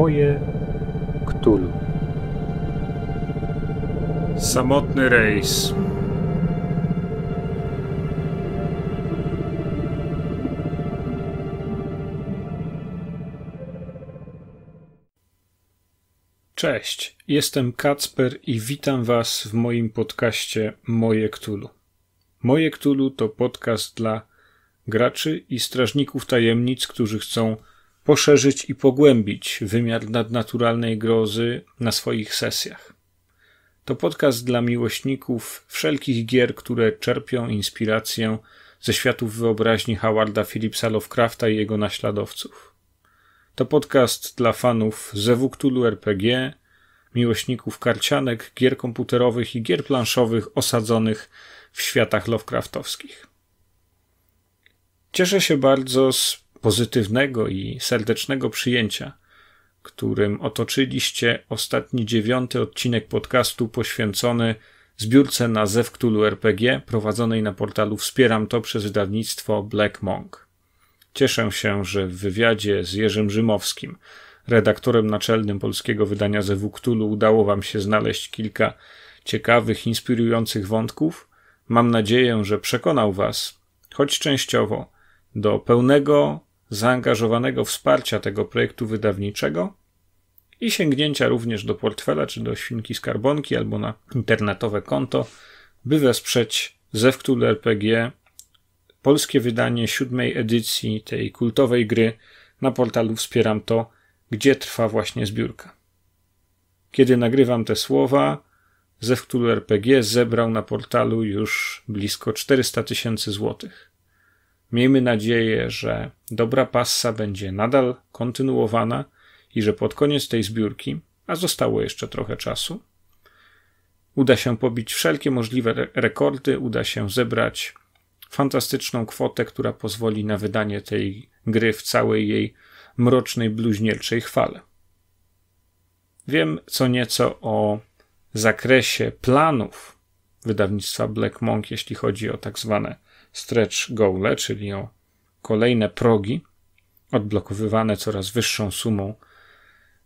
Moje Ktulu. Samotny rejs. Cześć, jestem Kacper i witam Was w moim podcaście Moje Ktulu. Moje Ktulu to podcast dla graczy i strażników tajemnic, którzy chcą poszerzyć i pogłębić wymiar nadnaturalnej grozy na swoich sesjach. To podcast dla miłośników wszelkich gier, które czerpią inspirację ze światów wyobraźni Howarda Phillipsa Lovecrafta i jego naśladowców. To podcast dla fanów ZW RPG, miłośników karcianek, gier komputerowych i gier planszowych osadzonych w światach Lovecraftowskich. Cieszę się bardzo z pozytywnego i serdecznego przyjęcia, którym otoczyliście ostatni dziewiąty odcinek podcastu poświęcony zbiórce na Zewktulu RPG prowadzonej na portalu Wspieram to przez wydawnictwo Black Monk. Cieszę się, że w wywiadzie z Jerzym Rzymowskim, redaktorem naczelnym polskiego wydania Zewktulu, udało Wam się znaleźć kilka ciekawych, inspirujących wątków. Mam nadzieję, że przekonał Was, choć częściowo, do pełnego zaangażowanego wsparcia tego projektu wydawniczego i sięgnięcia również do portfela czy do świnki skarbonki albo na internetowe konto, by wesprzeć Zewktul RPG, polskie wydanie siódmej edycji tej kultowej gry na portalu Wspieram To, gdzie trwa właśnie zbiórka. Kiedy nagrywam te słowa, Zewktul RPG zebrał na portalu już blisko 400 tysięcy złotych. Miejmy nadzieję, że dobra passa będzie nadal kontynuowana i że pod koniec tej zbiórki, a zostało jeszcze trochę czasu, uda się pobić wszelkie możliwe rekordy, uda się zebrać fantastyczną kwotę, która pozwoli na wydanie tej gry w całej jej mrocznej, bluźnierczej chwale. Wiem co nieco o zakresie planów wydawnictwa Black Monk, jeśli chodzi o tak zwane stretch goale, czyli o kolejne progi odblokowywane coraz wyższą sumą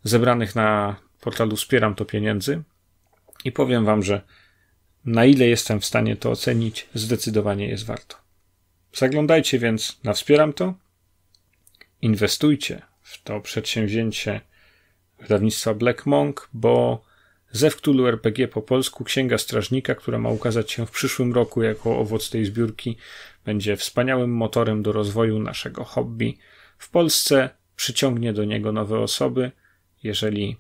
zebranych na portalu Wspieram to pieniędzy i powiem Wam, że na ile jestem w stanie to ocenić, zdecydowanie jest warto. Zaglądajcie więc na Wspieram to, inwestujcie w to przedsięwzięcie wydawnictwa Black Monk, bo Zewktulu RPG po polsku, Księga Strażnika, która ma ukazać się w przyszłym roku jako owoc tej zbiórki, będzie wspaniałym motorem do rozwoju naszego hobby. W Polsce przyciągnie do niego nowe osoby. Jeżeli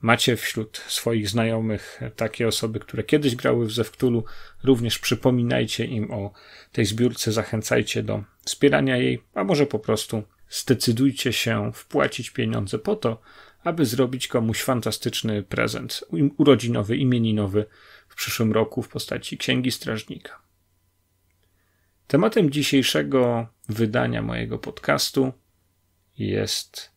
macie wśród swoich znajomych takie osoby, które kiedyś grały w Zewktulu, również przypominajcie im o tej zbiórce, zachęcajcie do wspierania jej, a może po prostu zdecydujcie się wpłacić pieniądze po to, aby zrobić komuś fantastyczny prezent urodzinowy, imieninowy w przyszłym roku w postaci Księgi Strażnika. Tematem dzisiejszego wydania mojego podcastu jest,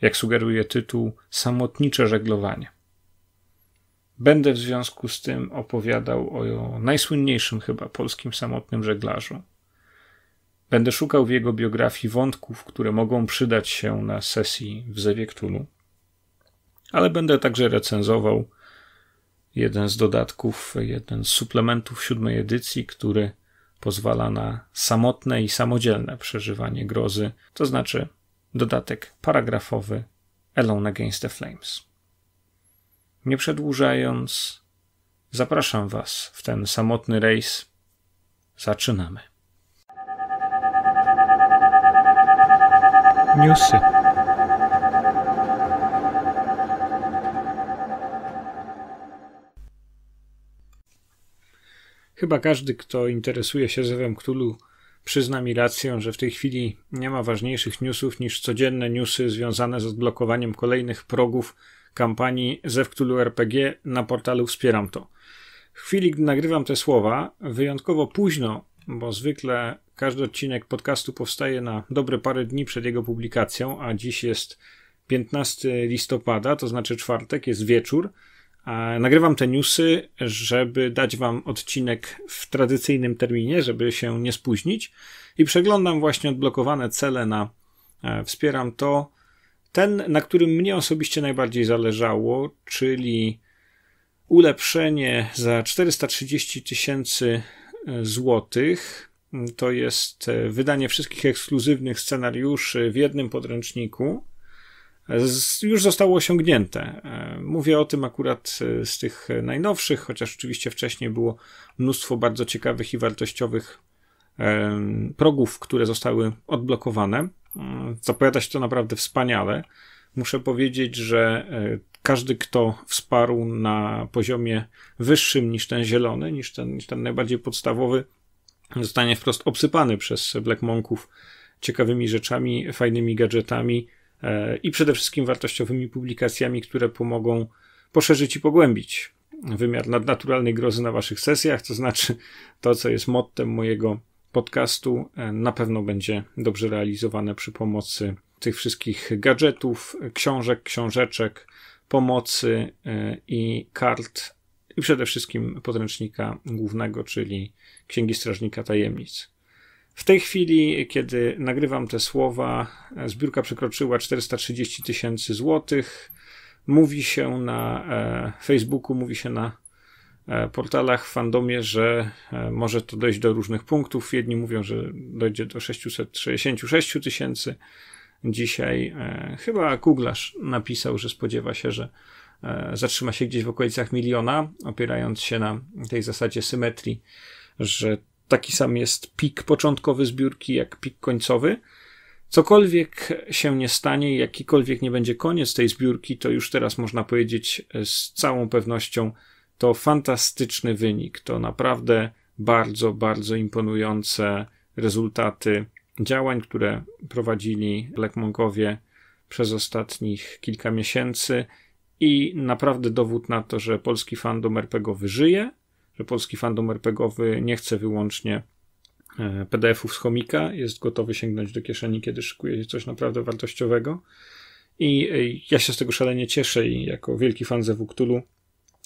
jak sugeruje tytuł, samotnicze żeglowanie. Będę w związku z tym opowiadał o najsłynniejszym chyba polskim samotnym żeglarzu. Będę szukał w jego biografii wątków, które mogą przydać się na sesji w Zewie ale będę także recenzował jeden z dodatków, jeden z suplementów siódmej edycji, który pozwala na samotne i samodzielne przeżywanie grozy, to znaczy dodatek paragrafowy Alone Against the Flames. Nie przedłużając, zapraszam Was w ten samotny rejs. Zaczynamy. Newsy. Chyba każdy, kto interesuje się zewem Cthulhu, przyzna mi rację, że w tej chwili nie ma ważniejszych newsów niż codzienne newsy związane z odblokowaniem kolejnych progów kampanii Zew Cthulhu RPG na portalu Wspieram To. W chwili, gdy nagrywam te słowa, wyjątkowo późno, bo zwykle każdy odcinek podcastu powstaje na dobre parę dni przed jego publikacją, a dziś jest 15 listopada, to znaczy czwartek, jest wieczór. Nagrywam te newsy, żeby dać wam odcinek w tradycyjnym terminie, żeby się nie spóźnić. I przeglądam właśnie odblokowane cele na e, Wspieram to. Ten, na którym mnie osobiście najbardziej zależało, czyli ulepszenie za 430 tysięcy e, złotych. To jest e, wydanie wszystkich ekskluzywnych scenariuszy w jednym podręczniku już zostało osiągnięte. E, mówię o tym akurat e, z tych e, najnowszych, chociaż oczywiście wcześniej było mnóstwo bardzo ciekawych i wartościowych progów, które zostały odblokowane. Zapowiada się to naprawdę wspaniale. Muszę powiedzieć, że każdy, kto wsparł na poziomie wyższym niż ten zielony, niż ten, niż ten najbardziej podstawowy, zostanie wprost obsypany przez Black Monków ciekawymi rzeczami, fajnymi gadżetami, E, i przede wszystkim wartościowymi publikacjami, które pomogą poszerzyć i pogłębić wymiar nadnaturalnej grozy na waszych sesjach, to znaczy to, co jest mottem mojego podcastu, e, na pewno będzie dobrze realizowane przy pomocy tych wszystkich gadżetów, książek, książeczek, pomocy e, i kart i przede wszystkim podręcznika głównego, czyli Księgi Strażnika Tajemnic. W tej chwili, kiedy nagrywam te słowa, zbiórka przekroczyła 430 tysięcy złotych. Mówi się na e, Facebooku, mówi się na e, portalach w fandomie, że e, może to dojść do różnych punktów. Jedni mówią, że dojdzie do 666 tysięcy. Dzisiaj chyba Kuglarz napisał, że spodziewa się, że zatrzyma się gdzieś w okolicach miliona, opierając się na tej zasadzie symetrii, że taki sam jest pik początkowy zbiórki, jak pik końcowy. Cokolwiek się nie stanie, jakikolwiek nie będzie koniec tej zbiórki, to już teraz można powiedzieć z całą pewnością, to fantastyczny wynik. To naprawdę bardzo, bardzo imponujące rezultaty działań, które prowadzili Blackmongowie przez ostatnich kilka miesięcy i naprawdę dowód na to, że polski fandom RPG wyżyje że polski fandom RPGowy nie chce wyłącznie e, PDF-ów z chomika, jest gotowy sięgnąć do kieszeni, kiedy szykuje się coś naprawdę wartościowego. I e, ja się z tego szalenie cieszę i jako wielki fan Zewu Cthulhu,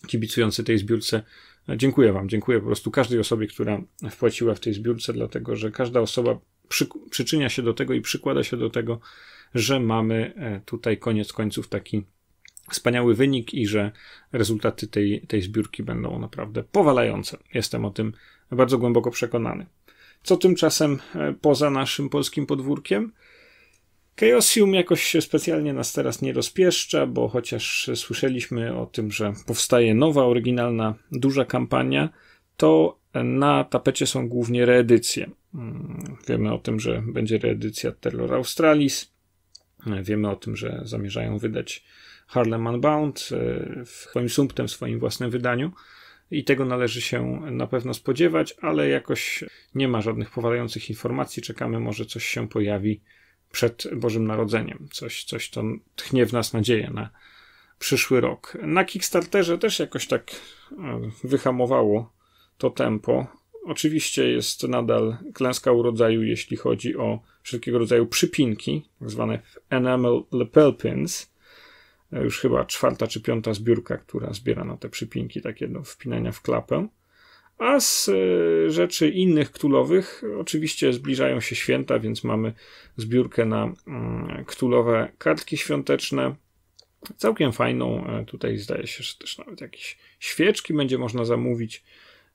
kibicujący tej zbiórce, e, dziękuję Wam, dziękuję po prostu każdej osobie, która wpłaciła w tej zbiórce, dlatego że każda osoba przy, przyczynia się do tego i przykłada się do tego, że mamy tutaj koniec końców taki wspaniały wynik i że rezultaty tej, tej zbiórki będą naprawdę powalające. Jestem o tym bardzo głęboko przekonany. Co tymczasem e, poza naszym polskim podwórkiem? Chaosium jakoś się specjalnie nas teraz nie rozpieszcza, bo chociaż słyszeliśmy o tym, że powstaje nowa, oryginalna, duża kampania, to na tapecie są głównie reedycje. Mm, wiemy o tym, że będzie reedycja Terror Australis. Wiemy o tym, że zamierzają wydać Harlem Unbound e, swoim sumptem, swoim własnym wydaniu. I tego należy się na pewno spodziewać, ale jakoś nie ma żadnych powalających informacji. Czekamy, może coś się pojawi przed Bożym Narodzeniem. Coś, coś to tchnie w nas nadzieję na przyszły rok. Na Kickstarterze też jakoś tak e, wyhamowało to tempo. Oczywiście jest nadal klęska urodzaju, jeśli chodzi o wszelkiego rodzaju przypinki, tak zwane enamel lapel pins, no już chyba czwarta czy piąta zbiórka, która zbiera na te przypinki takie do wpinania w klapę. A z e, rzeczy innych ktulowych oczywiście zbliżają się święta, więc mamy zbiórkę na mm, ktulowe kartki świąteczne. Całkiem fajną, e, tutaj zdaje się, że też nawet jakieś świeczki będzie można zamówić.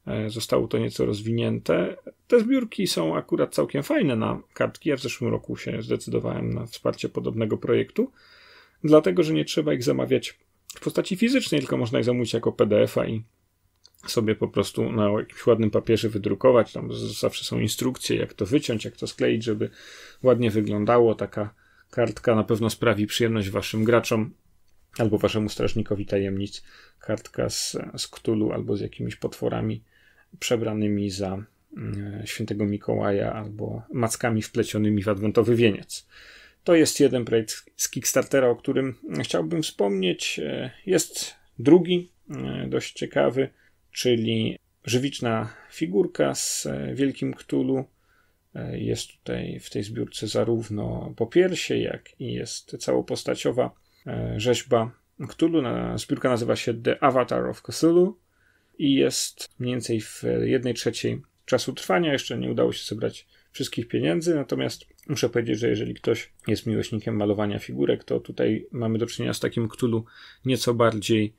E, zostało to nieco rozwinięte. Te zbiórki są akurat całkiem fajne na kartki. Ja w zeszłym roku się zdecydowałem na wsparcie podobnego projektu dlatego że nie trzeba ich zamawiać w postaci fizycznej, tylko można ich zamówić jako PDF-a i sobie po prostu na jakimś ładnym papierze wydrukować. Tam zawsze są instrukcje, jak to wyciąć, jak to skleić, żeby ładnie wyglądało. Taka kartka na pewno sprawi przyjemność waszym graczom albo waszemu strażnikowi tajemnic. Kartka z, z albo z jakimiś potworami przebranymi za mm, świętego Mikołaja albo mackami wplecionymi w adwentowy wieniec. To jest jeden projekt z Kickstartera, o którym chciałbym wspomnieć. E, jest drugi, e, dość ciekawy, czyli żywiczna figurka z e, Wielkim Ktulu. Jest tutaj w tej zbiórce zarówno popiersie, jak i jest całopostaciowa rzeźba Ktulu, Zbiórka nazywa się The Avatar of Cthulhu i jest mniej więcej w jednej trzeciej czasu trwania. Jeszcze nie udało się zebrać wszystkich pieniędzy, natomiast muszę powiedzieć, że jeżeli ktoś jest miłośnikiem malowania figurek, to tutaj mamy do czynienia z takim Cthulhu nieco bardziej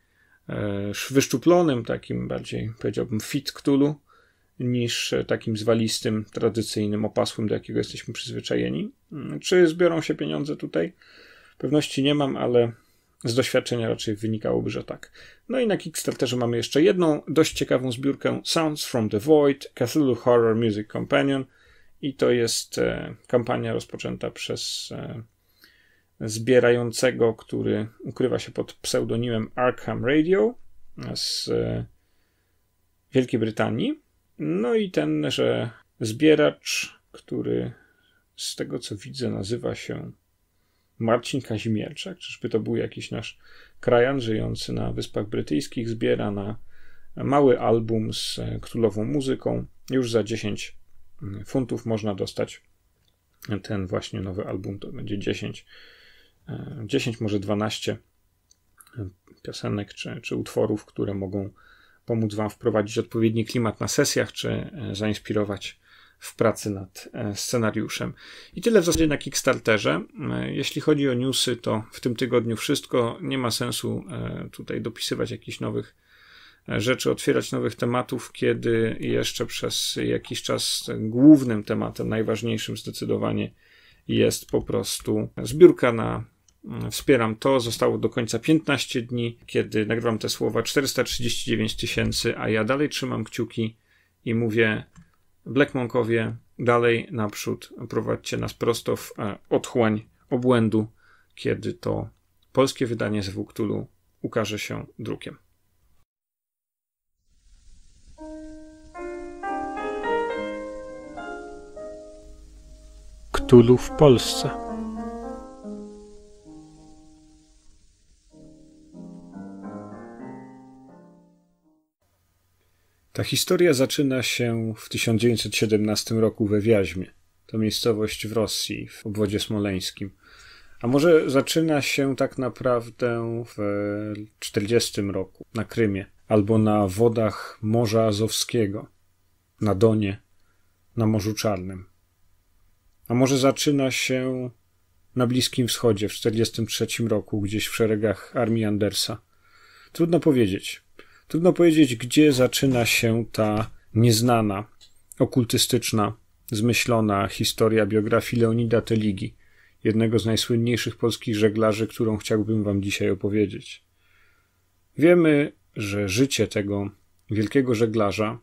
e, wyszczuplonym, takim bardziej powiedziałbym fit Cthulhu, niż e, takim zwalistym, tradycyjnym opasłym, do jakiego jesteśmy przyzwyczajeni. Mm, czy zbiorą się pieniądze tutaj? Pewności nie mam, ale z doświadczenia raczej wynikałoby, że tak. No i na Kickstarterze mamy jeszcze jedną dość ciekawą zbiórkę Sounds from the Void, Cthulhu Horror Music Companion – i to jest e, kampania rozpoczęta przez e, zbierającego, który ukrywa się pod pseudonimem Arkham Radio z e, Wielkiej Brytanii. No i tenże zbieracz, który z tego co widzę nazywa się Marcin Kazimierczak. Czyżby to był jakiś nasz krajan żyjący na Wyspach Brytyjskich? Zbiera na mały album z królową muzyką już za 10 funtów można dostać ten właśnie nowy album. To będzie 10, 10 e, może 12 e, piosenek czy, czy utworów, które mogą pomóc Wam wprowadzić odpowiedni klimat na sesjach, czy e, zainspirować w pracy nad scenariuszem. I tyle w zasadzie na Kickstarterze. Jeśli chodzi o newsy, to w tym tygodniu wszystko. Nie ma sensu tutaj dopisywać jakichś nowych rzeczy, otwierać nowych tematów, kiedy jeszcze przez jakiś czas głównym tematem, najważniejszym zdecydowanie jest po prostu zbiórka na mm, Wspieram to. Zostało do końca 15 dni, kiedy nagrywam te słowa 439 tysięcy, a ja dalej trzymam kciuki i mówię Black Monkowie, dalej naprzód, prowadźcie nas prosto w e, otchłań obłędu, kiedy to polskie wydanie z Wuktulu ukaże się drukiem. Tulu w Polsce. Ta historia zaczyna się w 1917 roku we Wiaźmie. To miejscowość w Rosji, w obwodzie smoleńskim. A może zaczyna się tak naprawdę w 40 roku na Krymie, albo na wodach Morza Azowskiego, na Donie, na Morzu Czarnym. A może zaczyna się na Bliskim Wschodzie w 1943 roku, gdzieś w szeregach armii Andersa? Trudno powiedzieć. Trudno powiedzieć, gdzie zaczyna się ta nieznana, okultystyczna, zmyślona historia biografii Leonida Teligi, jednego z najsłynniejszych polskich żeglarzy, którą chciałbym Wam dzisiaj opowiedzieć. Wiemy, że życie tego wielkiego żeglarza,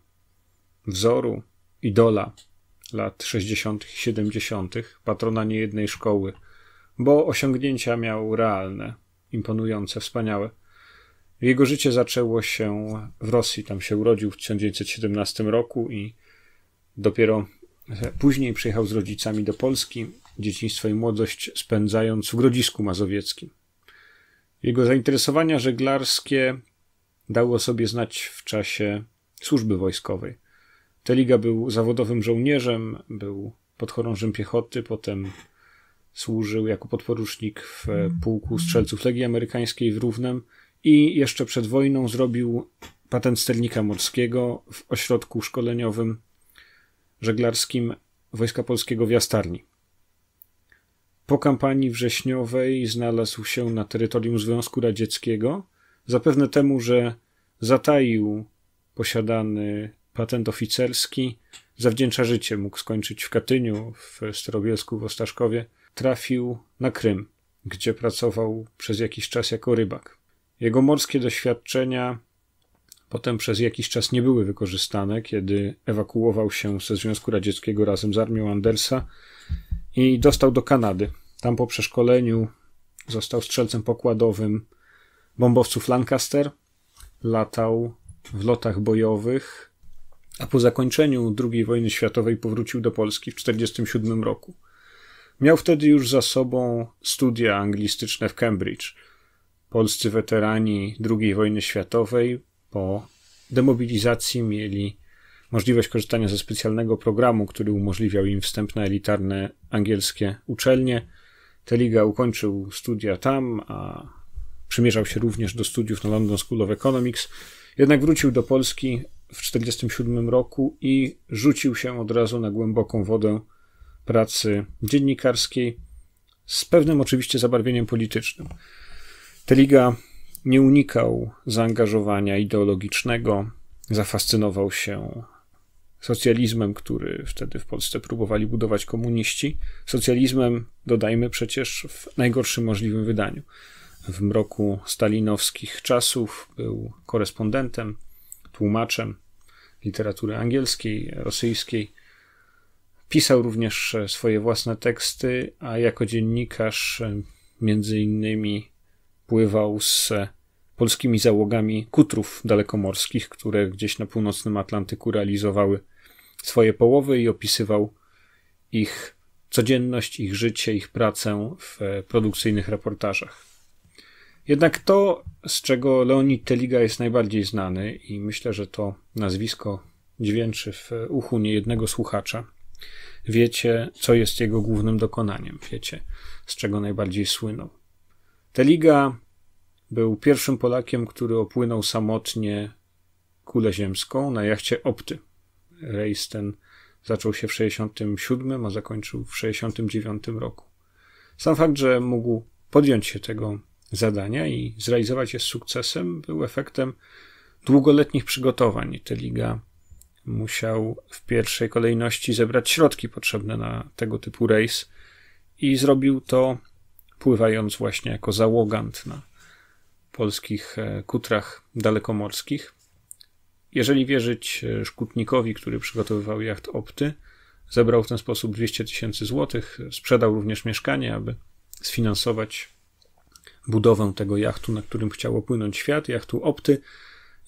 wzoru, idola lat 60., 70., patrona niejednej szkoły, bo osiągnięcia miał realne, imponujące, wspaniałe. Jego życie zaczęło się w Rosji, tam się urodził w 1917 roku i dopiero później przyjechał z rodzicami do Polski, dzieciństwo i młodość spędzając w Grodzisku Mazowieckim. Jego zainteresowania żeglarskie dały o sobie znać w czasie służby wojskowej. Teliga był zawodowym żołnierzem, był podchorążym piechoty, potem służył jako podporucznik w pułku strzelców Legii Amerykańskiej w Równem i jeszcze przed wojną zrobił patent sternika morskiego w ośrodku szkoleniowym żeglarskim Wojska Polskiego w Jastarni. Po kampanii wrześniowej znalazł się na terytorium Związku Radzieckiego, zapewne temu, że zataił posiadany patent oficerski, zawdzięcza życie, mógł skończyć w Katyniu, w Starobielsku, w Ostaszkowie, trafił na Krym, gdzie pracował przez jakiś czas jako rybak. Jego morskie doświadczenia potem przez jakiś czas nie były wykorzystane, kiedy ewakuował się ze Związku Radzieckiego razem z armią Andersa i dostał do Kanady. Tam po przeszkoleniu został strzelcem pokładowym bombowców Lancaster, latał w lotach bojowych a po zakończeniu II wojny światowej powrócił do Polski w 1947 roku. Miał wtedy już za sobą studia anglistyczne w Cambridge. Polscy weterani II wojny światowej po demobilizacji mieli możliwość korzystania ze specjalnego programu, który umożliwiał im wstęp na elitarne angielskie uczelnie. Teliga ukończył studia tam, a przymierzał się również do studiów na London School of Economics. Jednak wrócił do Polski w 1947 roku i rzucił się od razu na głęboką wodę pracy dziennikarskiej z pewnym oczywiście zabarwieniem politycznym. Teliga nie unikał zaangażowania ideologicznego, zafascynował się socjalizmem, który wtedy w Polsce próbowali budować komuniści. Socjalizmem, dodajmy przecież, w najgorszym możliwym wydaniu. W mroku stalinowskich czasów był korespondentem, tłumaczem, literatury angielskiej, rosyjskiej. Pisał również e, swoje własne teksty, a jako dziennikarz e, między innymi pływał z e, polskimi załogami kutrów dalekomorskich, które gdzieś na północnym Atlantyku realizowały swoje połowy i opisywał ich codzienność, ich życie, ich pracę w produkcyjnych reportażach. Jednak to, z czego Leonid Teliga jest najbardziej znany i myślę, że to nazwisko dźwięczy w uchu niejednego słuchacza, wiecie, co jest jego głównym dokonaniem, wiecie, z czego najbardziej słynął. Teliga był pierwszym Polakiem, który opłynął samotnie kulę ziemską na jachcie Opty. Rejs ten zaczął się w 67, a zakończył w 69 roku. Sam fakt, że mógł podjąć się tego zadania i zrealizować je z sukcesem, był efektem długoletnich przygotowań. Te liga musiał w pierwszej kolejności zebrać środki potrzebne na tego typu rejs i zrobił to pływając właśnie jako załogant na polskich e, kutrach dalekomorskich. Jeżeli wierzyć e, szkutnikowi, który przygotowywał jacht Opty, zebrał w ten sposób 200 tysięcy złotych, sprzedał również mieszkanie, aby sfinansować budowę tego jachtu, na którym chciało płynąć świat, jachtu Opty,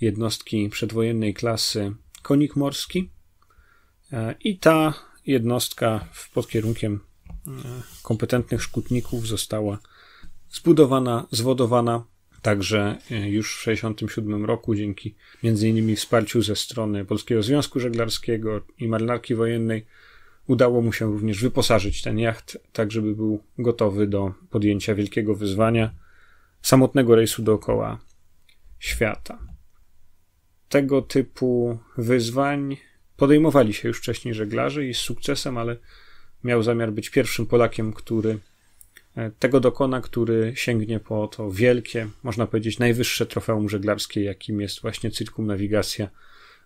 jednostki przedwojennej klasy konik morski. E, I ta jednostka pod kierunkiem e, kompetentnych szkutników została zbudowana, zwodowana. Także e, już w 1967 roku, dzięki m.in. wsparciu ze strony Polskiego Związku Żeglarskiego i Marynarki Wojennej, udało mu się również wyposażyć ten jacht, tak żeby był gotowy do podjęcia wielkiego wyzwania samotnego rejsu dookoła świata. Tego typu wyzwań podejmowali się już wcześniej żeglarze i z sukcesem, ale miał zamiar być pierwszym Polakiem, który e, tego dokona, który sięgnie po to wielkie, można powiedzieć, najwyższe trofeum żeglarskie, jakim jest właśnie cirkumnawigacja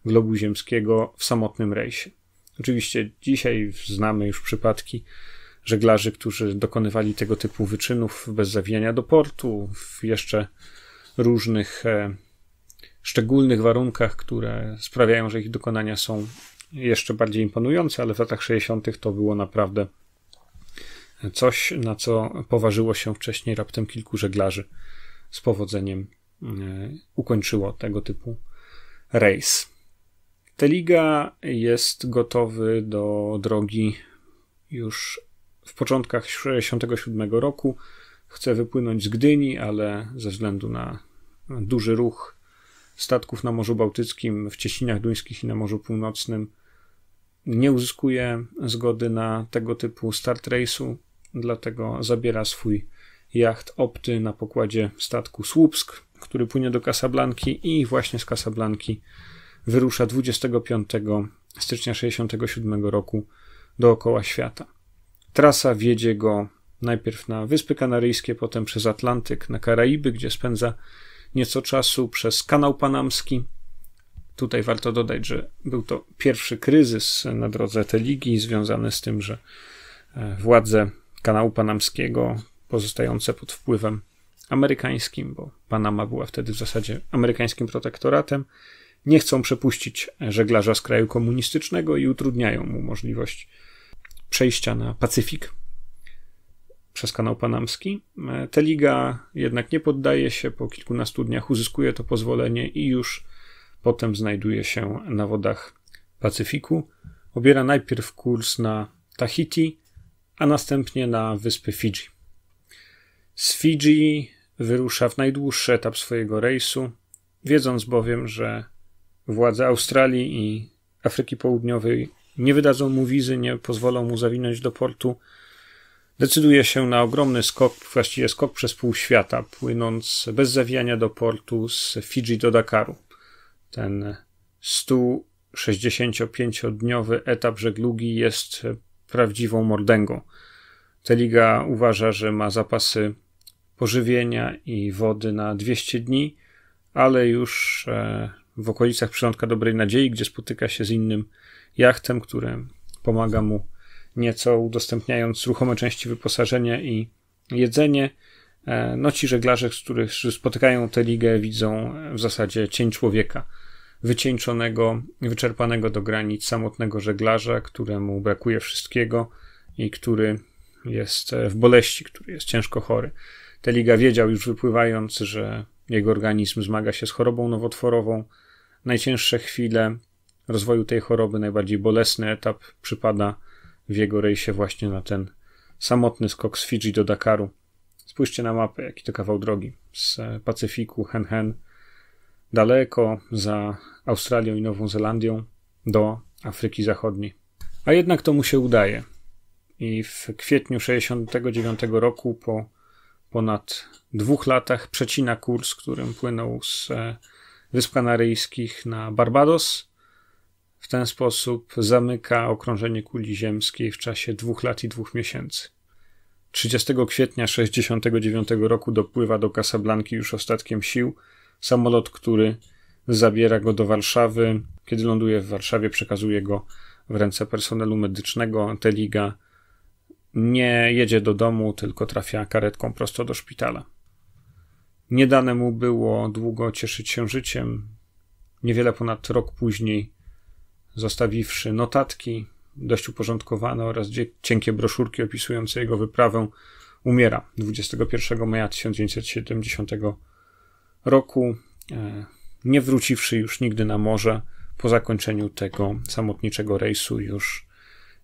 globu ziemskiego w samotnym rejsie. Oczywiście dzisiaj znamy już przypadki żeglarzy, którzy dokonywali tego typu wyczynów bez zawijania do portu, w jeszcze różnych e, szczególnych warunkach, które sprawiają, że ich dokonania są jeszcze bardziej imponujące, ale w latach 60. to było naprawdę coś, na co poważyło się wcześniej raptem kilku żeglarzy z powodzeniem e, ukończyło tego typu rejs. Teliga jest gotowy do drogi już w początkach 1967 roku. Chce wypłynąć z Gdyni, ale ze względu na duży ruch statków na Morzu Bałtyckim, w Cieśninach Duńskich i na Morzu Północnym nie uzyskuje zgody na tego typu start rejsu, dlatego zabiera swój jacht Opty na pokładzie statku Słupsk, który płynie do Casablanki i właśnie z Casablanki wyrusza 25 stycznia 1967 roku dookoła świata. Trasa wiedzie go najpierw na Wyspy Kanaryjskie, potem przez Atlantyk, na Karaiby, gdzie spędza nieco czasu, przez Kanał Panamski. Tutaj warto dodać, że był to pierwszy kryzys na drodze ligi, związany z tym, że e, władze Kanału Panamskiego pozostające pod wpływem amerykańskim, bo Panama była wtedy w zasadzie amerykańskim protektoratem, nie chcą przepuścić żeglarza z kraju komunistycznego i utrudniają mu możliwość przejścia na Pacyfik przez kanał panamski. E, Ta liga jednak nie poddaje się, po kilkunastu dniach uzyskuje to pozwolenie i już potem znajduje się na wodach Pacyfiku. Obiera najpierw kurs na Tahiti, a następnie na wyspy Fidżi. Z Fidżi wyrusza w najdłuższy etap swojego rejsu, wiedząc bowiem, że władze Australii i Afryki Południowej nie wydadzą mu wizy, nie pozwolą mu zawinąć do portu. Decyduje się na ogromny skok, właściwie skok przez pół świata, płynąc bez zawijania do portu z Fidżi do Dakaru. Ten 165-dniowy etap żeglugi jest prawdziwą mordęgą. Teliga uważa, że ma zapasy pożywienia i wody na 200 dni, ale już e, w okolicach przylądka Dobrej Nadziei, gdzie spotyka się z innym jachtem, który pomaga mu nieco udostępniając ruchome części wyposażenia i jedzenie. E, no ci żeglarze, z których spotykają tę ligę, widzą e, w zasadzie cień człowieka, wycieńczonego, wyczerpanego do granic, samotnego żeglarza, któremu brakuje wszystkiego i który jest e, w boleści, który jest ciężko chory. Teliga wiedział już wypływając, że jego organizm zmaga się z chorobą nowotworową. Najcięższe chwile rozwoju tej choroby najbardziej bolesny etap przypada w jego rejsie właśnie na ten samotny skok z Fidżi do Dakaru. Spójrzcie na mapę, jaki to kawał drogi. Z e, Pacyfiku, Hen Hen, daleko za Australią i Nową Zelandią do Afryki Zachodniej. A jednak to mu się udaje. I w kwietniu 1969 roku, po ponad dwóch latach, przecina kurs, którym płynął z e, Wysp Kanaryjskich na Barbados ten sposób zamyka okrążenie kuli ziemskiej w czasie dwóch lat i dwóch miesięcy. 30 kwietnia 1969 roku dopływa do Casablanki już ostatkiem sił samolot, który zabiera go do Warszawy. Kiedy ląduje w Warszawie, przekazuje go w ręce personelu medycznego. Teliga nie jedzie do domu, tylko trafia karetką prosto do szpitala. Nie dane mu było długo cieszyć się życiem. Niewiele ponad rok później zostawiwszy notatki dość uporządkowane oraz cienkie broszurki opisujące jego wyprawę, umiera 21 maja 1970 roku, e, nie wróciwszy już nigdy na morze. Po zakończeniu tego samotniczego rejsu, już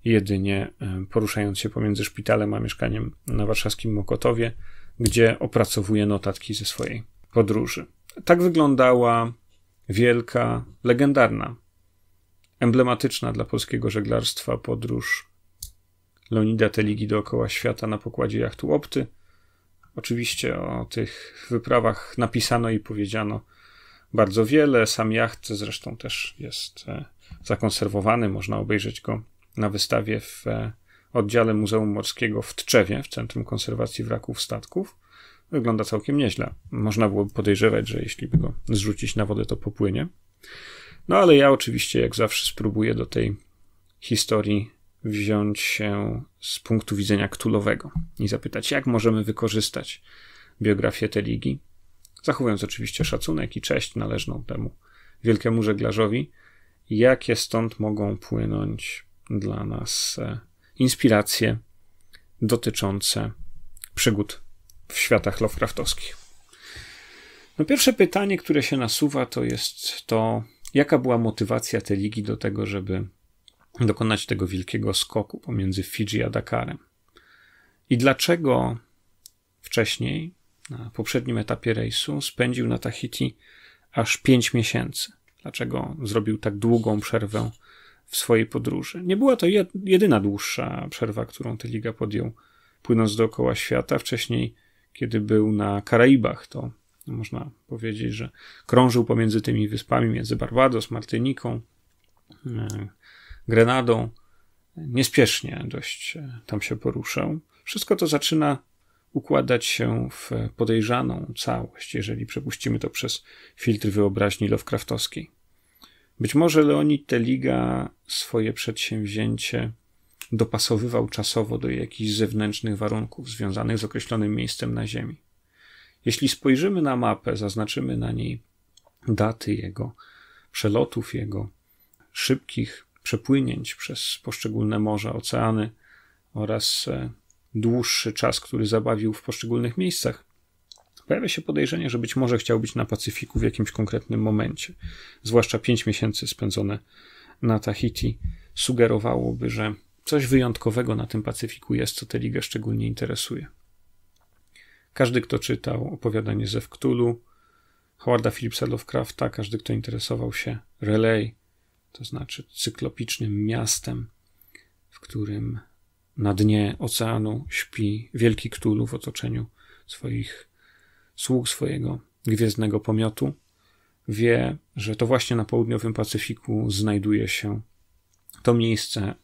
jedynie e, poruszając się pomiędzy szpitalem a mieszkaniem na warszawskim Mokotowie, gdzie opracowuje notatki ze swojej podróży. Tak wyglądała wielka, legendarna Emblematyczna dla polskiego żeglarstwa podróż Leonida Teligi dookoła świata na pokładzie jachtu Opty. Oczywiście o tych wyprawach napisano i powiedziano bardzo wiele. Sam jacht zresztą też jest e, zakonserwowany. Można obejrzeć go na wystawie w e, oddziale Muzeum Morskiego w Tczewie, w Centrum Konserwacji Wraków Statków. Wygląda całkiem nieźle. Można byłoby podejrzewać, że jeśli by go zrzucić na wodę, to popłynie. No ale ja oczywiście, jak zawsze, spróbuję do tej historii wziąć się z punktu widzenia ktulowego i zapytać, jak możemy wykorzystać biografię tej ligi, zachowując oczywiście szacunek i cześć należną temu wielkiemu żeglarzowi, jakie stąd mogą płynąć dla nas e, inspiracje dotyczące przygód w światach Lovecraftowskich. No pierwsze pytanie, które się nasuwa, to jest to, Jaka była motywacja tej ligi do tego, żeby dokonać tego wielkiego skoku pomiędzy Fidżi a Dakarem? I dlaczego wcześniej, na poprzednim etapie rejsu, spędził na Tahiti aż 5 miesięcy? Dlaczego zrobił tak długą przerwę w swojej podróży? Nie była to jedyna dłuższa przerwa, którą ta liga podjął, płynąc dookoła świata. Wcześniej, kiedy był na Karaibach, to można powiedzieć, że krążył pomiędzy tymi wyspami, między Barbados, Martyniką, e, Grenadą. Niespiesznie dość e, tam się poruszał. Wszystko to zaczyna układać się w podejrzaną całość, jeżeli przepuścimy to przez filtr wyobraźni Lovecraftowskiej. Być może Leonid Teliga swoje przedsięwzięcie dopasowywał czasowo do jakichś zewnętrznych warunków związanych z określonym miejscem na Ziemi. Jeśli spojrzymy na mapę, zaznaczymy na niej daty jego przelotów, jego szybkich przepłynięć przez poszczególne morza, oceany oraz e, dłuższy czas, który zabawił w poszczególnych miejscach, pojawia się podejrzenie, że być może chciał być na Pacyfiku w jakimś konkretnym momencie. Zwłaszcza pięć miesięcy spędzone na Tahiti sugerowałoby, że coś wyjątkowego na tym Pacyfiku jest, co tę ligę szczególnie interesuje. Każdy, kto czytał opowiadanie ze Wktulu, Howarda Phillipsa Lovecrafta, każdy, kto interesował się Relay, to znaczy cyklopicznym miastem, w którym na dnie oceanu śpi wielki Ktulu w otoczeniu swoich sług, swojego gwiezdnego pomiotu, wie, że to właśnie na południowym Pacyfiku znajduje się to miejsce,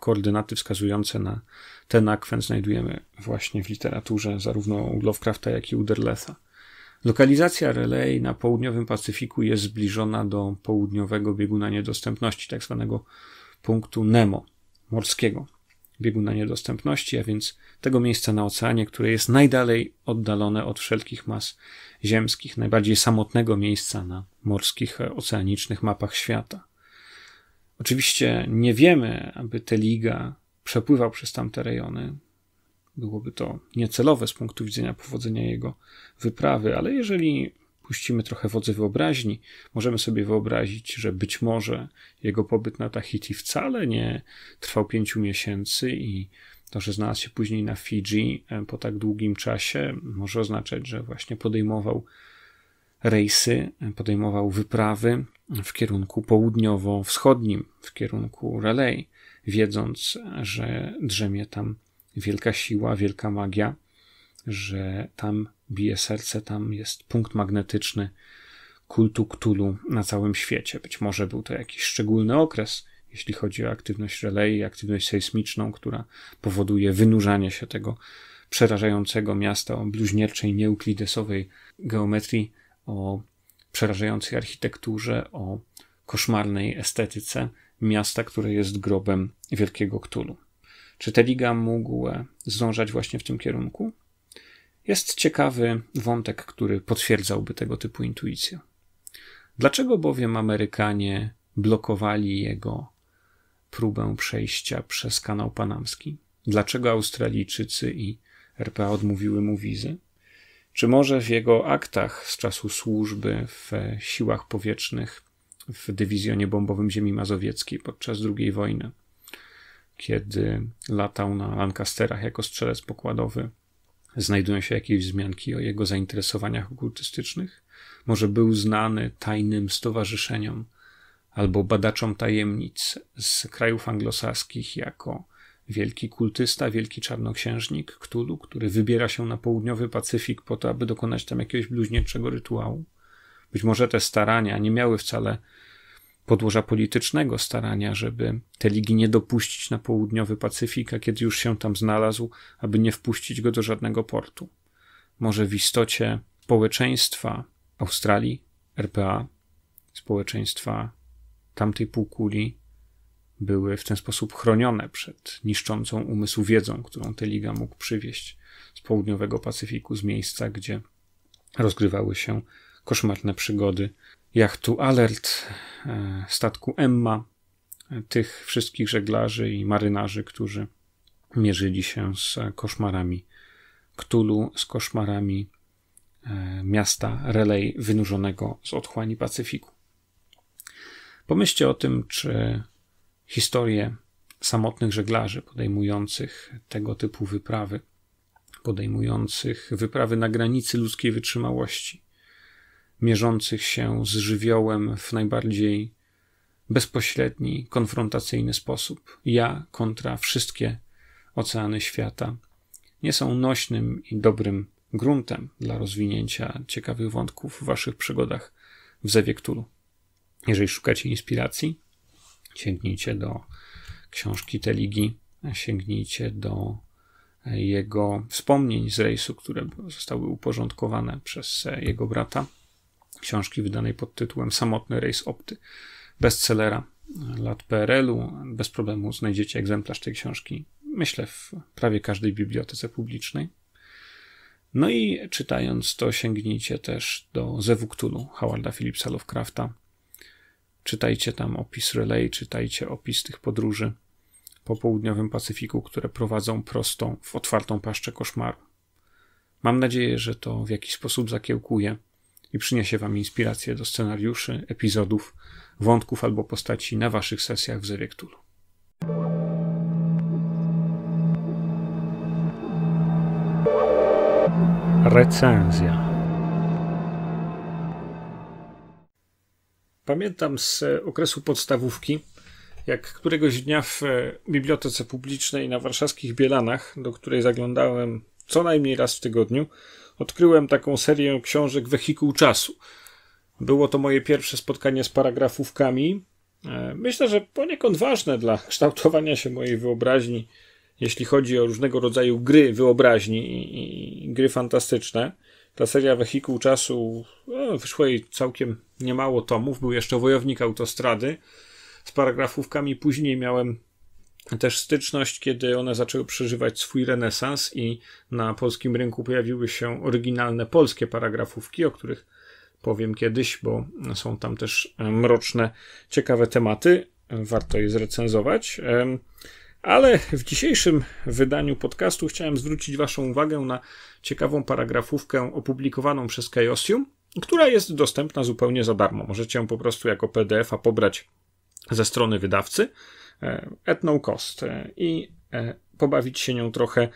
koordynaty wskazujące na ten akwen znajdujemy właśnie w literaturze zarówno u Lovecrafta, jak i u Derletha. Lokalizacja Relay na południowym Pacyfiku jest zbliżona do południowego bieguna niedostępności, tak zwanego punktu Nemo, morskiego bieguna niedostępności, a więc tego miejsca na oceanie, które jest najdalej oddalone od wszelkich mas ziemskich, najbardziej samotnego miejsca na morskich, e, oceanicznych mapach świata. Oczywiście nie wiemy, aby Teliga przepływał przez tamte rejony. Byłoby to niecelowe z punktu widzenia powodzenia jego wyprawy, ale jeżeli puścimy trochę wodzy wyobraźni, możemy sobie wyobrazić, że być może jego pobyt na Tahiti wcale nie trwał pięciu miesięcy i to, że znalazł się później na Fidżi e, po tak długim czasie, może oznaczać, że właśnie podejmował rejsy, e, podejmował wyprawy, w kierunku południowo-wschodnim, w kierunku Raleigh, wiedząc, że drzemie tam wielka siła, wielka magia, że tam bije serce, tam jest punkt magnetyczny kultu na całym świecie. Być może był to jakiś szczególny okres, jeśli chodzi o aktywność Raleigh, aktywność sejsmiczną, która powoduje wynurzanie się tego przerażającego miasta o bluźnierczej, nieuklidesowej geometrii, o przerażającej architekturze, o koszmarnej estetyce miasta, które jest grobem Wielkiego Ktulu. Czy Teliga mógł e, zdążać właśnie w tym kierunku? Jest ciekawy wątek, który potwierdzałby tego typu intuicję. Dlaczego bowiem Amerykanie blokowali jego próbę przejścia przez kanał panamski? Dlaczego Australijczycy i RPA odmówiły mu wizy? Czy może w jego aktach z czasu służby w siłach powietrznych w dywizjonie bombowym ziemi mazowieckiej podczas II wojny, kiedy latał na Lancasterach jako strzelec pokładowy, znajdują się jakieś wzmianki o jego zainteresowaniach okultystycznych? Może był znany tajnym stowarzyszeniom albo badaczom tajemnic z krajów anglosaskich jako wielki kultysta, wielki czarnoksiężnik Ktulu, który wybiera się na południowy Pacyfik po to, aby dokonać tam jakiegoś bluźnierczego rytuału. Być może te starania nie miały wcale podłoża politycznego starania, żeby te ligi nie dopuścić na południowy Pacyfik, a kiedy już się tam znalazł, aby nie wpuścić go do żadnego portu. Może w istocie społeczeństwa Australii, RPA, społeczeństwa tamtej półkuli były w ten sposób chronione przed niszczącą umysł wiedzą, którą Teliga mógł przywieźć z południowego Pacyfiku, z miejsca, gdzie rozgrywały się koszmarne przygody jachtu Alert, e, statku Emma, e, tych wszystkich żeglarzy i marynarzy, którzy mierzyli się z koszmarami Ktulu, z koszmarami e, miasta Relay wynurzonego z otchłani Pacyfiku. Pomyślcie o tym, czy historie samotnych żeglarzy podejmujących tego typu wyprawy, podejmujących wyprawy na granicy ludzkiej wytrzymałości, mierzących się z żywiołem w najbardziej bezpośredni, konfrontacyjny sposób. Ja kontra wszystkie oceany świata nie są nośnym i dobrym gruntem dla rozwinięcia ciekawych wątków w waszych przygodach w Zewie Jeżeli szukacie inspiracji, Sięgnijcie do książki Teligi, sięgnijcie do jego wspomnień z rejsu, które zostały uporządkowane przez e, jego brata. Książki wydanej pod tytułem Samotny rejs opty, bestsellera lat PRL-u. Bez problemu znajdziecie egzemplarz tej książki, myślę, w prawie każdej bibliotece publicznej. No i czytając to, sięgnijcie też do Zewuktulu Howarda Phillipsa Lovecrafta, Czytajcie tam opis relay, czytajcie opis tych podróży po południowym Pacyfiku, które prowadzą prostą w otwartą paszczę koszmaru. Mam nadzieję, że to w jakiś sposób zakiełkuje i przyniesie Wam inspirację do scenariuszy, epizodów, wątków albo postaci na Waszych sesjach w Zewie Recenzja Pamiętam z e, okresu podstawówki, jak któregoś dnia w e, bibliotece publicznej na warszawskich Bielanach, do której zaglądałem co najmniej raz w tygodniu, odkryłem taką serię książek Wehikuł Czasu. Było to moje pierwsze spotkanie z paragrafówkami. E, myślę, że poniekąd ważne dla kształtowania się mojej wyobraźni, jeśli chodzi o różnego rodzaju gry wyobraźni i, gry fantastyczne. Ta seria Wehikuł Czasu no, wyszła jej całkiem niemało tomów. Był jeszcze Wojownik Autostrady z paragrafówkami. Później miałem też styczność, kiedy one zaczęły przeżywać swój renesans i na polskim rynku pojawiły się oryginalne polskie paragrafówki, o których powiem kiedyś, bo są tam też e, mroczne, ciekawe tematy. Warto je zrecenzować. Ale w dzisiejszym wydaniu podcastu chciałem zwrócić Waszą uwagę na ciekawą paragrafówkę opublikowaną przez Kajosium która jest dostępna zupełnie za darmo. Możecie ją po prostu jako PDF-a pobrać ze strony wydawcy e, at no cost e, i e, pobawić się nią trochę,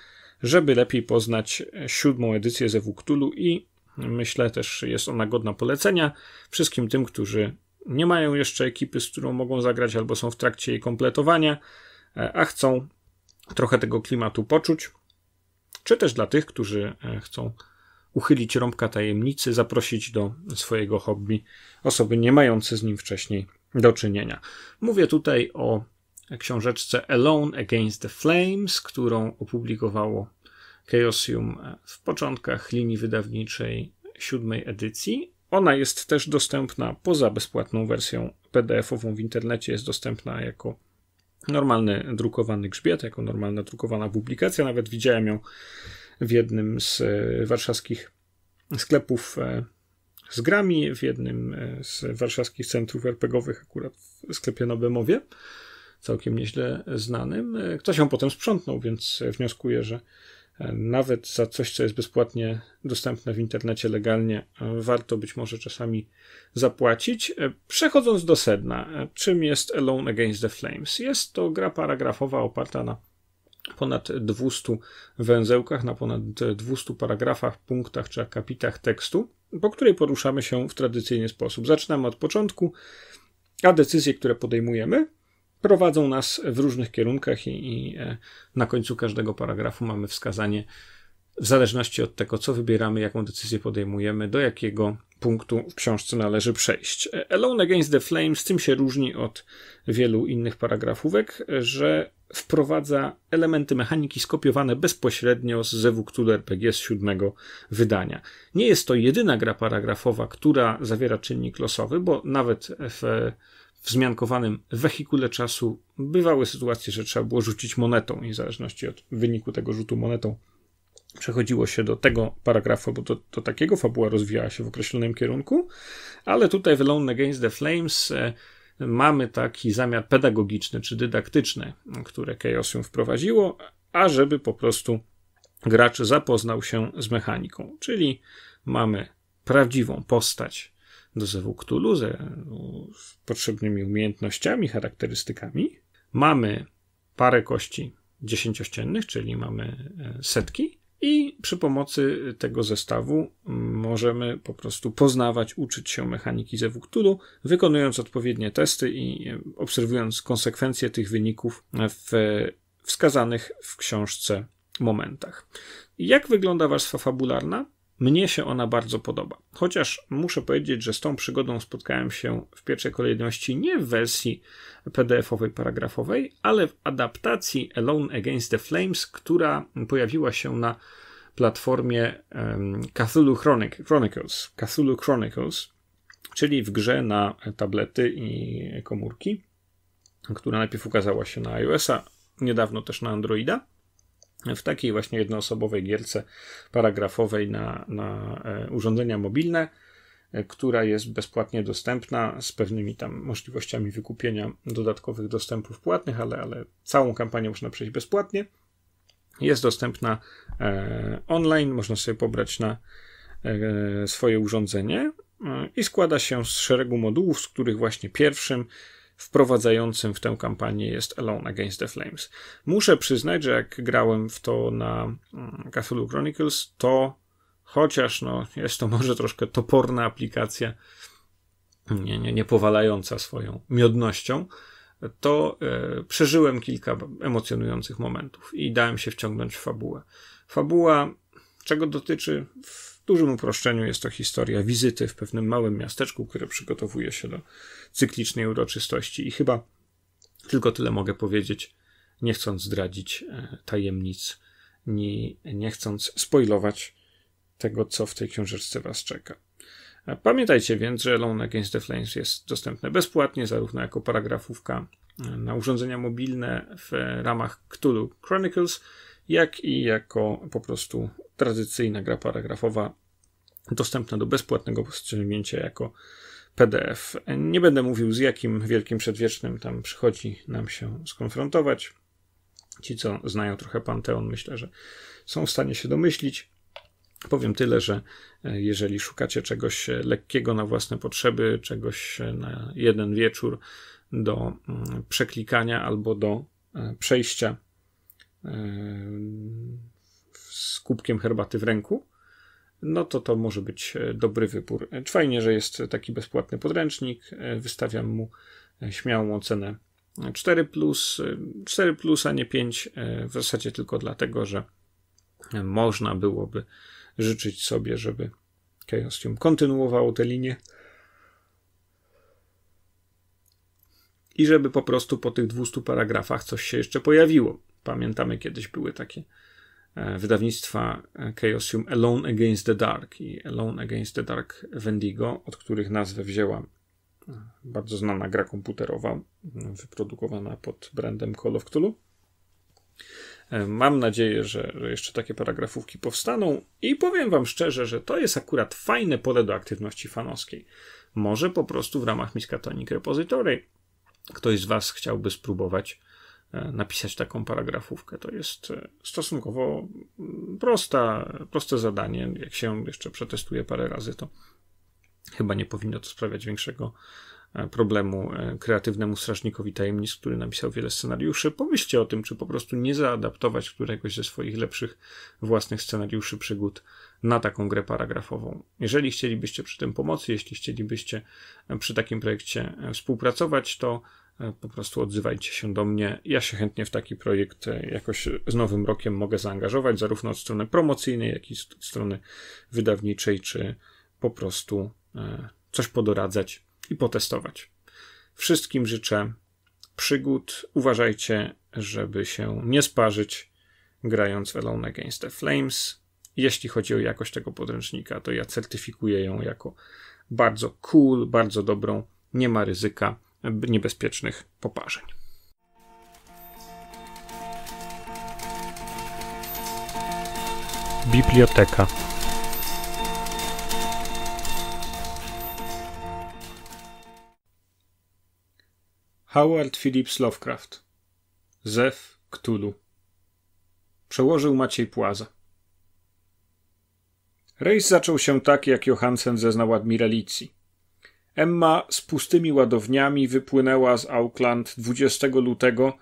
żeby lepiej poznać siódmą edycję ze Wuktulu i myślę też jest ona godna polecenia wszystkim tym, którzy nie mają jeszcze ekipy, z którą mogą zagrać albo są w trakcie jej kompletowania, a chcą trochę tego klimatu poczuć, czy też dla tych, którzy chcą uchylić rąbka tajemnicy, zaprosić do swojego hobby osoby nie mające z nim wcześniej do czynienia. Mówię tutaj o książeczce Alone Against the Flames, którą opublikowało Chaosium w początkach linii wydawniczej siódmej edycji. Ona jest też dostępna poza bezpłatną wersją PDF-ową w internecie, jest dostępna jako normalny drukowany grzbiet, jako normalna drukowana publikacja. Nawet widziałem ją w jednym z e, warszawskich sklepów e, z grami, w jednym e, z warszawskich centrów RPGowych, akurat w sklepie na Bemowie, całkiem nieźle znanym. Ktoś ją potem sprzątnął, więc wnioskuję, że nawet za coś, co jest bezpłatnie dostępne w internecie legalnie, warto być może czasami zapłacić. Przechodząc do sedna, czym jest Alone Against the Flames? Jest to gra paragrafowa oparta na ponad 200 węzełkach, na ponad 200 paragrafach, punktach czy akapitach tekstu, po której poruszamy się w tradycyjny sposób. Zaczynamy od początku, a decyzje, które podejmujemy, prowadzą nas w różnych kierunkach i, i e, na końcu każdego paragrafu mamy wskazanie, w zależności od tego, co wybieramy, jaką decyzję podejmujemy, do jakiego punktu w książce należy przejść. Alone Against the Flames tym się różni od wielu innych paragrafówek, że wprowadza elementy mechaniki skopiowane bezpośrednio z Zewu RPG z siódmego wydania. Nie jest to jedyna gra paragrafowa, która zawiera czynnik losowy, bo nawet w wzmiankowanym wehikule czasu bywały sytuacje, że trzeba było rzucić monetą i w zależności od wyniku tego rzutu monetą przechodziło się do tego paragrafu, bo to takiego fabuła rozwijała się w określonym kierunku, ale tutaj w Lone Against the Flames e, mamy taki zamiar pedagogiczny czy dydaktyczny, które Chaos ją wprowadziło, ażeby po prostu gracz zapoznał się z mechaniką, czyli mamy prawdziwą postać do zewu Cthulhu z potrzebnymi umiejętnościami, charakterystykami. Mamy parę kości dziesięciościennych, czyli mamy e, setki i przy pomocy tego zestawu możemy po prostu poznawać, uczyć się mechaniki ze Wktulu, wykonując odpowiednie testy i e, obserwując konsekwencje tych wyników w wskazanych w książce momentach. Jak wygląda warstwa fabularna? Mnie się ona bardzo podoba. Chociaż muszę powiedzieć, że z tą przygodą spotkałem się w pierwszej kolejności nie w wersji PDF-owej, paragrafowej, ale w adaptacji Alone Against the Flames, która pojawiła się na platformie Cthulhu Chronicles, Cthulhu Chronicles, czyli w grze na tablety i komórki, która najpierw ukazała się na iOS-a, niedawno też na Androida w takiej właśnie jednoosobowej gierce paragrafowej na, na e, urządzenia mobilne, e, która jest bezpłatnie dostępna z pewnymi tam możliwościami wykupienia dodatkowych dostępów płatnych, ale, ale całą kampanię można przejść bezpłatnie. Jest dostępna e, online, można sobie pobrać na swoje urządzenie i składa się z szeregu modułów, z których właśnie pierwszym wprowadzającym w tę kampanię jest Alone Against the Flames. Muszę przyznać, że jak grałem w to na mm, Cthulhu Chronicles, to chociaż no, jest to może troszkę toporna aplikacja, nie, nie, nie powalająca swoją miodnością, to e, przeżyłem kilka emocjonujących momentów i dałem się wciągnąć w fabułę. Fabuła, czego dotyczy w dużym uproszczeniu jest to historia wizyty w pewnym małym miasteczku, które przygotowuje się do cyklicznej uroczystości. I chyba tylko tyle mogę powiedzieć, nie chcąc zdradzić e, tajemnic, nie nie chcąc spoilować tego, co w tej książeczce Was czeka. E, pamiętajcie więc, że Lone Against the Flames jest dostępne bezpłatnie, zarówno jako paragrafówka e, na urządzenia mobilne w ramach Cthulhu Chronicles, jak i jako po prostu tradycyjna gra paragrafowa, dostępna do bezpłatnego ściągnięcia jako PDF. Nie będę mówił z jakim wielkim przedwiecznym tam przychodzi nam się skonfrontować. Ci, co znają trochę Panteon, myślę, że są w stanie się domyślić. Powiem tyle, że e, jeżeli szukacie czegoś e, lekkiego na własne potrzeby, czegoś e, na jeden wieczór do mm, przeklikania albo do przejścia, z kubkiem herbaty w ręku, no to to może być e, dobry wybór. E, fajnie, że jest taki bezpłatny podręcznik. E, wystawiam mu śmiałą ocenę 4, 4 plus, a nie 5. W zasadzie tylko dlatego, że można byłoby życzyć sobie, żeby Chaosium kontynuowało tę linię. i żeby po prostu po tych 200 paragrafach coś się jeszcze pojawiło. Pamiętamy, kiedyś były takie e, wydawnictwa e, Chaosium Alone Against the Dark i Alone Against the Dark Wendigo, od których nazwę wzięła e, bardzo znana gra komputerowa, wyprodukowana pod brandem Call of Cthulhu. Mam nadzieję, że, że, jeszcze takie paragrafówki powstaną i powiem Wam szczerze, że to jest akurat fajne pole do aktywności fanowskiej. Może po prostu w ramach Miskatonic Repository ktoś z Was chciałby spróbować e, napisać taką paragrafówkę. To jest e, stosunkowo mm, prosta, proste zadanie. Jak się jeszcze przetestuje parę razy, to chyba nie powinno to sprawiać większego e, problemu kreatywnemu strażnikowi tajemnic, który napisał wiele scenariuszy. Pomyślcie o tym, czy po prostu nie zaadaptować któregoś ze swoich lepszych własnych scenariuszy przygód na taką grę paragrafową. Jeżeli chcielibyście przy tym pomocy, jeśli chcielibyście e, przy takim projekcie e, współpracować, to e, po prostu odzywajcie się do mnie. Ja się chętnie w taki projekt jakoś z nowym rokiem mogę zaangażować, zarówno od strony promocyjnej, jak i od strony wydawniczej, czy po prostu coś podoradzać i potestować. Wszystkim życzę przygód. Uważajcie, żeby się nie sparzyć grając Alone Against the Flames jeśli chodzi o jakość tego podręcznika, to ja certyfikuję ją jako bardzo cool, bardzo dobrą, nie ma ryzyka niebezpiecznych poparzeń. Biblioteka. Howard Phillips Lovecraft. Zew Cthulhu. Przełożył Maciej Płaza. Rejs zaczął się tak, jak Johansen zeznał admiralicji. Emma z pustymi ładowniami wypłynęła z Auckland 20 lutego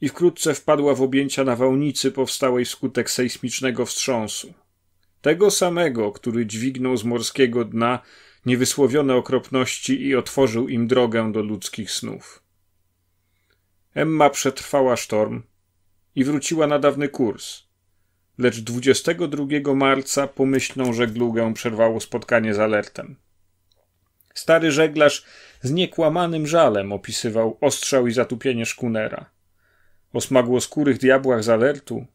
i wkrótce wpadła w objęcia nawałnicy powstałej wskutek sejsmicznego wstrząsu. Tego samego, który dźwignął z morskiego dna niewysłowione okropności i otworzył im drogę do ludzkich snów. Emma przetrwała sztorm i wróciła na dawny kurs – lecz 22 marca pomyślną żeglugę przerwało spotkanie z alertem. Stary żeglarz z niekłamanym żalem opisywał ostrzał i zatupienie szkunera. O smagłoskórych diabłach z alertu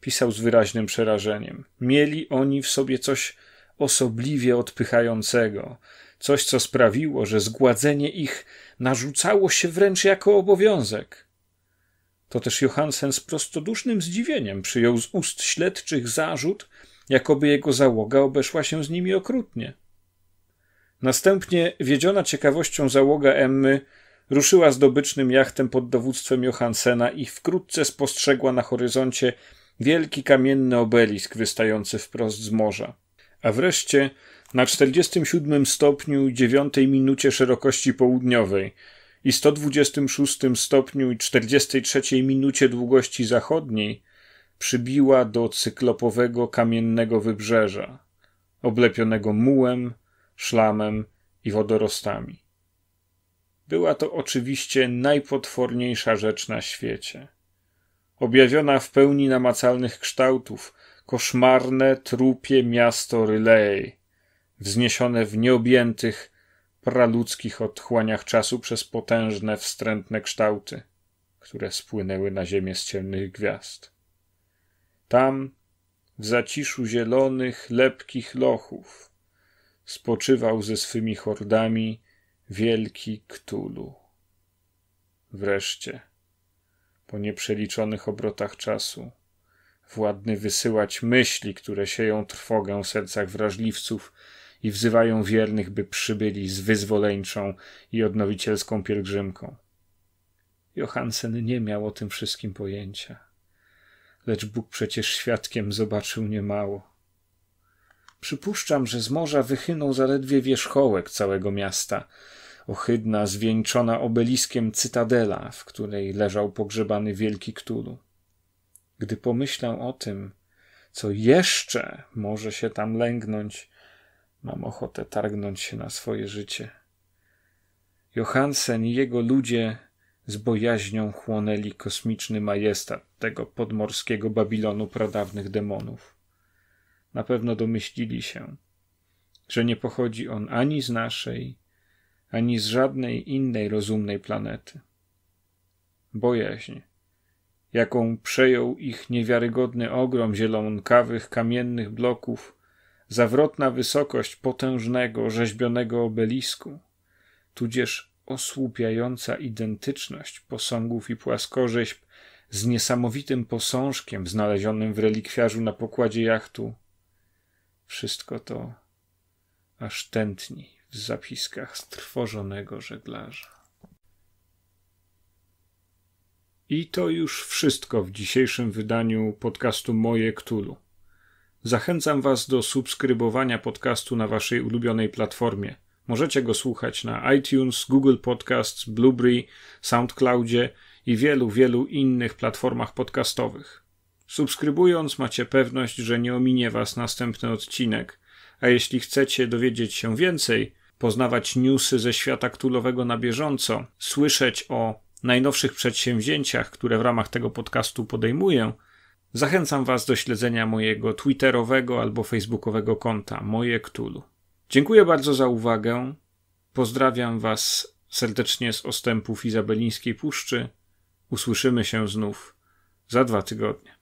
pisał z wyraźnym przerażeniem. Mieli oni w sobie coś osobliwie odpychającego, coś, co sprawiło, że zgładzenie ich narzucało się wręcz jako obowiązek. To też Johansen z prostodusznym zdziwieniem przyjął z ust śledczych zarzut, jakoby jego załoga obeszła się z nimi okrutnie. Następnie, wiedziona ciekawością załoga Emmy, ruszyła zdobycznym jachtem pod dowództwem Johansena i wkrótce spostrzegła na horyzoncie wielki kamienny obelisk wystający wprost z morza. A wreszcie na 47 stopniu 9 minucie szerokości południowej i 126 stopniu i 43 minucie długości zachodniej przybiła do cyklopowego kamiennego wybrzeża, oblepionego mułem, szlamem i wodorostami. Była to oczywiście najpotworniejsza rzecz na świecie. Objawiona w pełni namacalnych kształtów, koszmarne, trupie miasto Rylei, wzniesione w nieobjętych, praludzkich otchłaniach czasu przez potężne, wstrętne kształty, które spłynęły na ziemię z ciemnych gwiazd. Tam, w zaciszu zielonych, lepkich lochów, spoczywał ze swymi hordami wielki Ktulu. Wreszcie, po nieprzeliczonych obrotach czasu, władny wysyłać myśli, które sieją trwogę w sercach wrażliwców, i wzywają wiernych, by przybyli z wyzwoleńczą i odnowicielską pielgrzymką. Johansen nie miał o tym wszystkim pojęcia. Lecz Bóg przecież świadkiem zobaczył niemało. Przypuszczam, że z morza wychynął zaledwie wierzchołek całego miasta, ohydna, zwieńczona obeliskiem cytadela, w której leżał pogrzebany wielki Ktulu. Gdy pomyślał o tym, co jeszcze może się tam lęgnąć, Mam ochotę targnąć się na swoje życie. Johansen i jego ludzie z bojaźnią chłonęli kosmiczny majestat tego podmorskiego Babilonu pradawnych demonów. Na pewno domyślili się, że nie pochodzi on ani z naszej, ani z żadnej innej rozumnej planety. Bojaźń, jaką przejął ich niewiarygodny ogrom zielonkawych kamiennych bloków, zawrotna wysokość potężnego, rzeźbionego obelisku, tudzież osłupiająca identyczność posągów i płaskorzeźb z niesamowitym posążkiem znalezionym w relikwiarzu na pokładzie jachtu. Wszystko to aż tętni w zapiskach strwożonego żeglarza. I to już wszystko w dzisiejszym wydaniu podcastu Moje Ktulu. Zachęcam Was do subskrybowania podcastu na Waszej ulubionej platformie. Możecie go słuchać na iTunes, Google Podcasts, Blueberry, SoundCloudzie i wielu, wielu innych platformach podcastowych. Subskrybując macie pewność, że nie ominie Was następny odcinek, a jeśli chcecie dowiedzieć się więcej, poznawać newsy ze świata ktulowego na bieżąco, słyszeć o najnowszych przedsięwzięciach, które w ramach tego podcastu podejmuję, Zachęcam Was do śledzenia mojego twitterowego albo facebookowego konta Moje Ktulu. Dziękuję bardzo za uwagę. Pozdrawiam Was serdecznie z ostępów Izabelińskiej Puszczy. Usłyszymy się znów za dwa tygodnie.